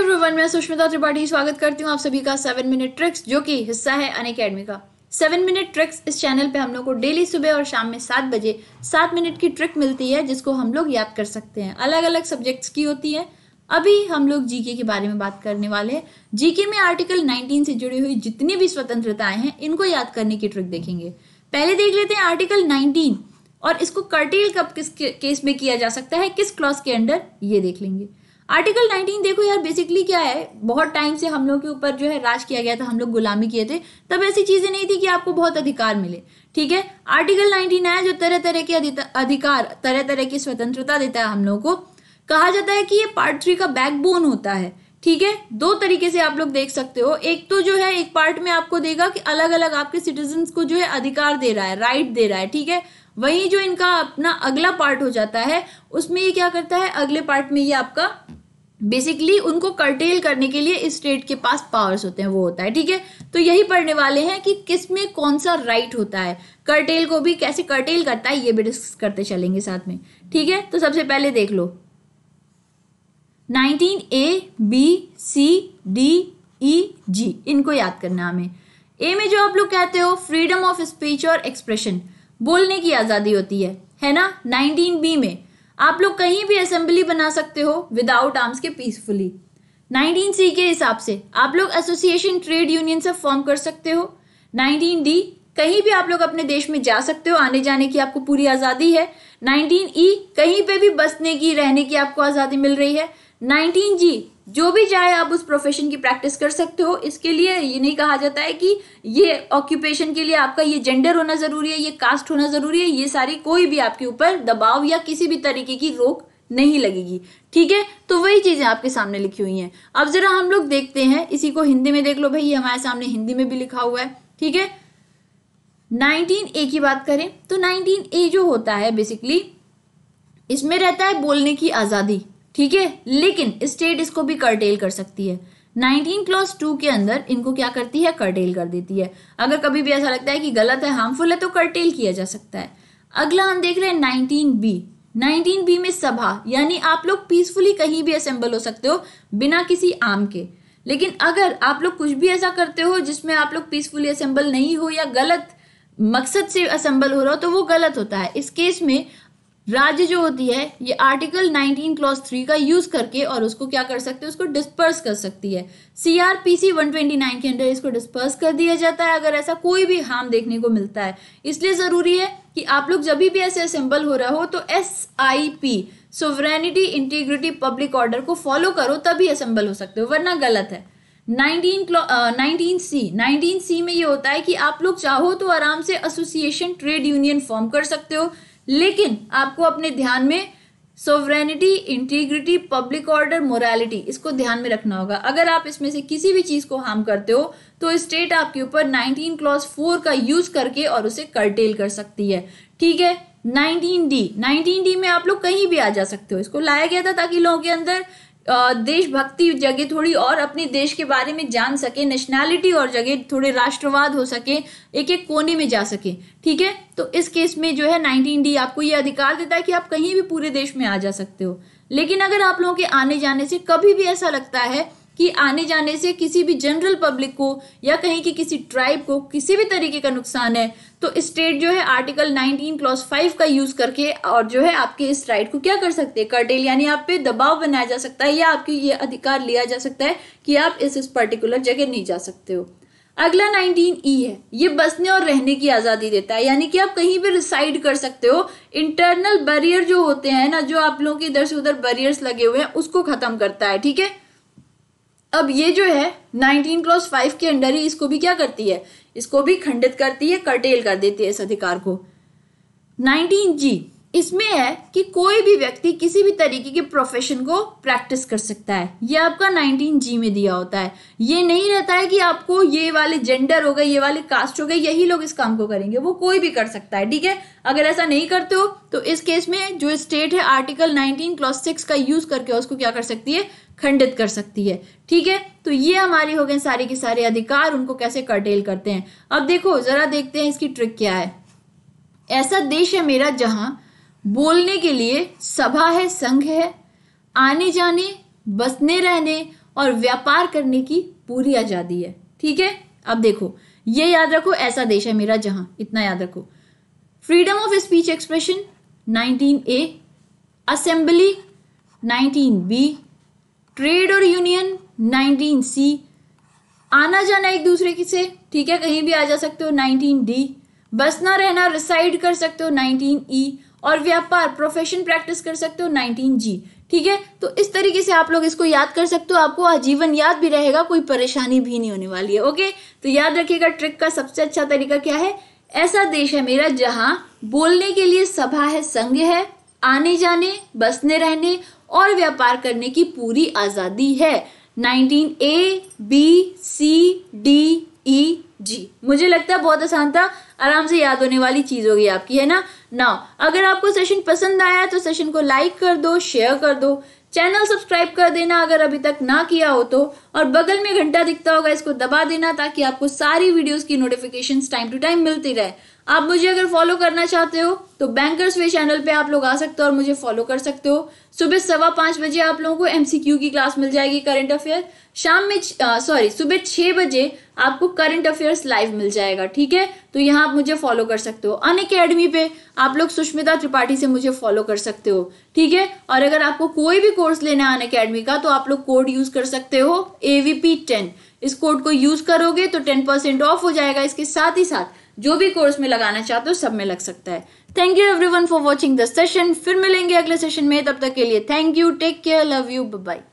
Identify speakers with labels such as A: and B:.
A: everyone मैं सुष्मिता त्रिपाठी स्वागत करती हूँ आप सभी का सेवन मिनट ट्रिक्स जो कि हिस्सा है अन अकेडमी का सेवन मिनट ट्रिक्स इस चैनल पे हम लोग को डेली सुबह और शाम में सात बजे सात मिनट की ट्रिक मिलती है जिसको हम लोग याद कर सकते हैं अलग अलग सब्जेक्ट्स की होती है अभी हम लोग जीके के बारे में बात करने वाले हैं जीके में आर्टिकल 19 से जुड़ी हुई जितनी भी स्वतंत्रताएं हैं इनको याद करने की ट्रिक देखेंगे पहले देख लेते हैं आर्टिकल 19 और इसको कर्टेल कब किस केस में किया जा सकता है किस क्लॉज के अंडर ये देख लेंगे आर्टिकल 19 देखो यार बेसिकली क्या है बहुत टाइम से हम लोग के ऊपर जो है राज किया गया था हम लोग गुलामी किए थे तब ऐसी चीजें नहीं थी कि आपको बहुत अधिकार मिले ठीक है आर्टिकल 19 आया जो तरह तरह के अधिकार तरह तरह की स्वतंत्रता देता है हम लोग को कहा जाता है कि ये पार्ट थ्री का बैकबोन होता है ठीक है दो तरीके से आप लोग देख सकते हो एक तो जो है एक पार्ट में आपको देगा कि अलग अलग आपके सिटीजन को जो है अधिकार दे रहा है राइट दे रहा है ठीक है वही जो इनका अपना अगला पार्ट हो जाता है उसमें ये क्या करता है अगले पार्ट में ये आपका बेसिकली उनको कर्टेल करने के लिए इस स्टेट के पास पावर्स होते हैं वो होता है ठीक है तो यही पढ़ने वाले हैं कि किस में कौन सा राइट होता है कर्टेल को भी कैसे कर्टेल करता है ये भी डिस्कस करते चलेंगे साथ में ठीक है तो सबसे पहले देख लो 19 ए बी सी डी ई जी इनको याद करना हमें ए में जो आप लोग कहते हो फ्रीडम ऑफ स्पीच और एक्सप्रेशन बोलने की आज़ादी होती है है ना 19 बी में आप लोग कहीं भी असेंबली बना सकते हो विदाउट आर्म्स के पीसफुली 19 सी के हिसाब से आप लोग एसोसिएशन ट्रेड यूनियन से फॉर्म कर सकते हो 19 डी कहीं भी आप लोग अपने देश में जा सकते हो आने जाने की आपको पूरी आज़ादी है 19 ई e, कहीं पे भी बसने की रहने की आपको आज़ादी मिल रही है नाइनटीन जी जो भी चाहे आप उस प्रोफेशन की प्रैक्टिस कर सकते हो इसके लिए ये नहीं कहा जाता है कि ये ऑक्यूपेशन के लिए आपका ये जेंडर होना ज़रूरी है ये कास्ट होना ज़रूरी है ये सारी कोई भी आपके ऊपर दबाव या किसी भी तरीके की रोक नहीं लगेगी ठीक है तो वही चीज़ें आपके सामने लिखी हुई हैं अब ज़रा हम लोग देखते हैं इसी को हिंदी में देख लो भाई ये हमारे सामने हिंदी में भी लिखा हुआ है ठीक है नाइनटीन ए की बात करें तो नाइनटीन ए जो होता है बेसिकली इसमें रहता है बोलने की आज़ादी ठीक है लेकिन स्टेट इसको भी कर्टेल कर सकती है 19 क्लॉज 2 के अंदर इनको क्या करती है कर्टेल कर देती है अगर कभी भी ऐसा लगता है कि गलत है हार्मफुल है तो कर्टेल किया जा सकता है अगला हम देख रहे हैं नाइनटीन बी बी में सभा यानी आप लोग पीसफुली कहीं भी असेंबल हो सकते हो बिना किसी आम के लेकिन अगर आप लोग कुछ भी ऐसा करते हो जिसमें आप लोग पीसफुली असेंबल नहीं हो या गलत मकसद से असेंबल हो रहा हो तो वो गलत होता है इस केस में राज्य जो होती है ये आर्टिकल 19 क्लॉज थ्री का यूज करके और उसको क्या कर सकते हैं उसको डिस्पर्स कर सकती है सीआरपीसी नाइन के अंडर इसको डिस्पर्स कर दिया जाता है अगर ऐसा कोई भी हार्म देखने को मिलता है इसलिए जरूरी है कि आप लोग जब भी ऐसे असेंबल हो रहा हो तो S I P sovereignty integrity public order को फॉलो करो तभी असेंबल हो सकते हो वरना गलत है nineteen nineteen C nineteen C में ये होता है कि आप लोग चाहो तो आराम से एसोसिएशन ट्रेड यूनियन फॉर्म कर सकते हो लेकिन आपको अपने ध्यान में sovereignty integrity public order morality इसको ध्यान में रखना होगा अगर आप इसमें से किसी भी चीज़ को हार्म करते हो तो स्टेट आपके ऊपर 19 क्लॉज 4 का यूज करके और उसे कर्टेल कर सकती है ठीक है 19 डी 19 डी में आप लोग कहीं भी आ जा सकते हो इसको लाया गया था ताकि लोगों के अंदर देशभक्ति जगह थोड़ी और अपने देश के बारे में जान सके नेशनैलिटी और जगह थोड़े राष्ट्रवाद हो सके एक एक कोने में जा सके ठीक है तो इस केस में जो है नाइनटीन डी आपको ये अधिकार देता है कि आप कहीं भी पूरे देश में आ जा सकते हो लेकिन अगर आप लोगों के आने जाने से कभी भी ऐसा लगता है कि आने जाने से किसी भी जनरल पब्लिक को या कहीं कि किसी ट्राइब को किसी भी तरीके का नुकसान है तो स्टेट जो है आर्टिकल 19 क्लॉज 5 का यूज करके और जो है आपके इस राइट को क्या कर सकते हैं कर्टेल यानी आप पे दबाव बनाया जा सकता है या आपके ये अधिकार लिया जा सकता है कि आप इस इस पर्टिकुलर जगह नहीं जा सकते हो अगला 19 ई e है ये बसने और रहने की आज़ादी देता है यानी कि आप कहीं भी रिसाइड कर सकते हो इंटरनल बैरियर जो होते हैं ना जो आप लोगों के इधर से उधर बैरियर्स लगे हुए हैं उसको खत्म करता है ठीक है अब ये जो है नाइनटीन क्लॉज फाइव के अंडर ही इसको भी क्या करती है इसको भी खंडित करती है कर्टेल कर देती है इस अधिकार को नाइनटीन जी इसमें है कि कोई भी व्यक्ति किसी भी तरीके के प्रोफेशन को प्रैक्टिस कर सकता है ये आपका 19 जी में दिया होता है ये नहीं रहता है कि आपको ये वाले जेंडर हो गए ये वाले कास्ट हो गए यही लोग इस काम को करेंगे वो कोई भी कर सकता है ठीक है अगर ऐसा नहीं करते हो तो इस केस में जो स्टेट है आर्टिकल नाइनटीन क्लॉस सिक्स का यूज करके उसको क्या कर सकती है खंडित कर सकती है ठीक है तो ये हमारी हो गए सारे के सारे अधिकार उनको कैसे कर्टेल करते हैं अब देखो जरा देखते हैं इसकी ट्रिक क्या है ऐसा देश है मेरा जहां बोलने के लिए सभा है संघ है आने जाने बसने रहने और व्यापार करने की पूरी आज़ादी है ठीक है अब देखो ये याद रखो ऐसा देश है मेरा जहां इतना याद रखो freedom of speech expression nineteen A assembly nineteen B trade और यूनियन नाइनटीन सी आना जाना एक दूसरे की से ठीक है कहीं भी आ जा सकते हो नाइनटीन डी बसना रहना रिसाइड कर सकते हो नाइनटीन ई e, और व्यापार प्रोफेशन प्रैक्टिस कर सकते हो नाइनटीन जी ठीक है तो इस तरीके से आप लोग इसको याद कर सकते हो आपको आजीवन याद भी रहेगा कोई परेशानी भी नहीं होने वाली है ओके तो याद रखिएगा ट्रिक का सबसे अच्छा तरीका क्या है ऐसा देश है मेरा जहाँ बोलने के लिए सभा है संघ है आने जाने बसने रहने और व्यापार करने की पूरी आज़ादी है nineteen A B C D E G मुझे लगता है बहुत आसान था आराम से याद होने वाली चीज़ होगी आपकी है ना ना अगर आपको सेशन पसंद आया तो सेशन को लाइक कर दो शेयर कर दो चैनल सब्सक्राइब कर देना अगर अभी तक ना किया हो तो और बगल में घंटा दिखता होगा इसको दबा देना ताकि आपको सारी वीडियोस की नोटिफिकेशंस टाइम टू टाइम मिलती रहे आप मुझे अगर फॉलो करना चाहते हो तो बैंकर्स वे चैनल पे आप लोग आ सकते हो और मुझे फॉलो कर सकते हो सुबह सवा पाँच बजे आप लोगों को एमसीक्यू की क्लास मिल जाएगी करंट अफेयर शाम में सॉरी सुबह छह बजे आपको करंट अफेयर्स लाइव मिल जाएगा ठीक है तो यहाँ आप मुझे फॉलो कर सकते हो अन अकेडमी पे आप लोग सुष्मिता त्रिपाठी से मुझे फॉलो कर सकते हो ठीक है और अगर आपको कोई भी कोर्स लेना है अन अकेडमी का तो आप लोग कोड यूज़ कर सकते हो ए वी पी टेन इस कोड को यूज़ करोगे तो टेन परसेंट ऑफ हो जाएगा इसके साथ ही साथ जो भी कोर्स में लगाना चाहते हो सब में लग सकता है thank you everyone for watching the session फिर मिलेंगे अगले सेशन में तब तक के लिए thank you take care love you bye